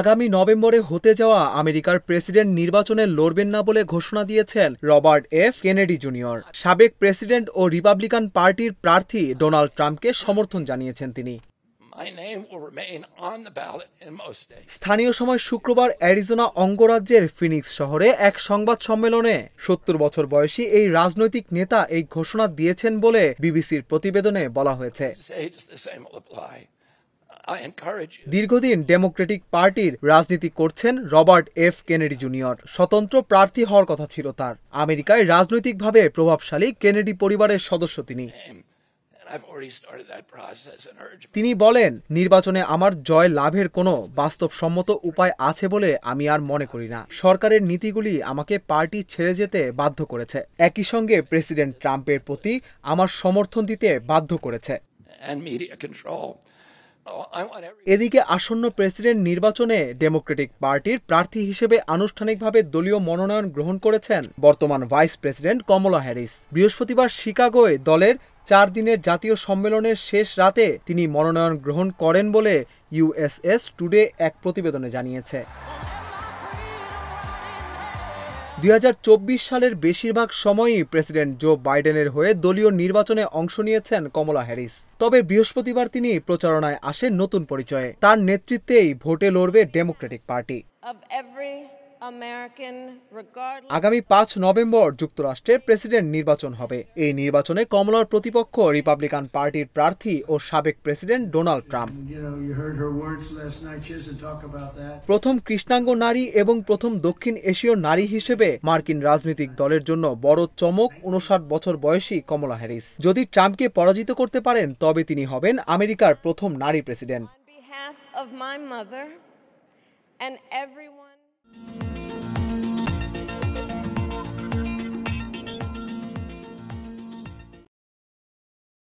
আগামী নভেম্বরে হতে যাওয়া আমেরিকার প্রেসিডেন্ট নির্বাচনে লড়বেন না বলে ঘোষণা দিয়েছেন রবার্ট এফ কেনেডি জুনিয়র সাবেক প্রেসিডেন্ট ও রিপাবলিকান পার্টির প্রার্থী ডোনাল্ড ট্রাম্পকে সমর্থন জানিয়েছেন তিনি স্থানীয় সময় শুক্রবার অ্যারিজোনা অঙ্গরাজ্যের ফিনিক্স শহরে এক সংবাদ সম্মেলনে সত্তর বছর বয়সী এই রাজনৈতিক নেতা এই ঘোষণা দিয়েছেন বলে বিবিসির প্রতিবেদনে বলা হয়েছে দীর্ঘদিন ডেমোক্রেটিক পার্টির রাজনীতি করছেন রবার্ট এফ কেনেডি জুনিয়র স্বতন্ত্র প্রার্থী হওয়ার কথা ছিল তার আমেরিকায় রাজনৈতিকভাবে প্রভাবশালী কেনেডি পরিবারের সদস্য তিনি তিনি বলেন নির্বাচনে আমার জয় লাভের কোনো বাস্তবসম্মত উপায় আছে বলে আমি আর মনে করি না সরকারের নীতিগুলি আমাকে পার্টি ছেড়ে যেতে বাধ্য করেছে একই সঙ্গে প্রেসিডেন্ট ট্রাম্পের প্রতি আমার সমর্থন দিতে বাধ্য করেছে এদিকে আসন্ন প্রেসিডেন্ট নির্বাচনে ডেমোক্রেটিক পার্টির প্রার্থী হিসেবে আনুষ্ঠানিকভাবে দলীয় মনোনয়ন গ্রহণ করেছেন বর্তমান ভাইস প্রেসিডেন্ট কমলা হ্যারিস বৃহস্পতিবার শিকাগোয় দলের চার দিনের জাতীয় সম্মেলনের শেষ রাতে তিনি মনোনয়ন গ্রহণ করেন বলে ইউএসএস টুডে এক প্রতিবেদনে জানিয়েছে দুই সালের বেশিরভাগ সময়ই প্রেসিডেন্ট জো বাইডেনের হয়ে দলীয় নির্বাচনে অংশ নিয়েছেন কমলা হ্যারিস তবে বৃহস্পতিবার তিনি প্রচারণায় আসেন নতুন পরিচয়ে তার নেতৃত্বেই ভোটে লড়বে ডেমোক্রেটিক পার্টি আগামী পাঁচ নভেম্বর যুক্তরাষ্ট্রের প্রেসিডেন্ট নির্বাচন হবে এই নির্বাচনে কমলার প্রতিপক্ষ রিপাবলিকান পার্টির প্রার্থী ও সাবেক প্রেসিডেন্ট ডোনাল্ড ট্রাম্প প্রথম কৃষ্ণাঙ্গ নারী এবং প্রথম দক্ষিণ এশীয় নারী হিসেবে মার্কিন রাজনৈতিক দলের জন্য বড় চমক উনষাট বছর বয়সী কমলা হ্যারিস যদি ট্রাম্পকে পরাজিত করতে পারেন তবে তিনি হবেন আমেরিকার প্রথম নারী প্রেসিডেন্ট and everyone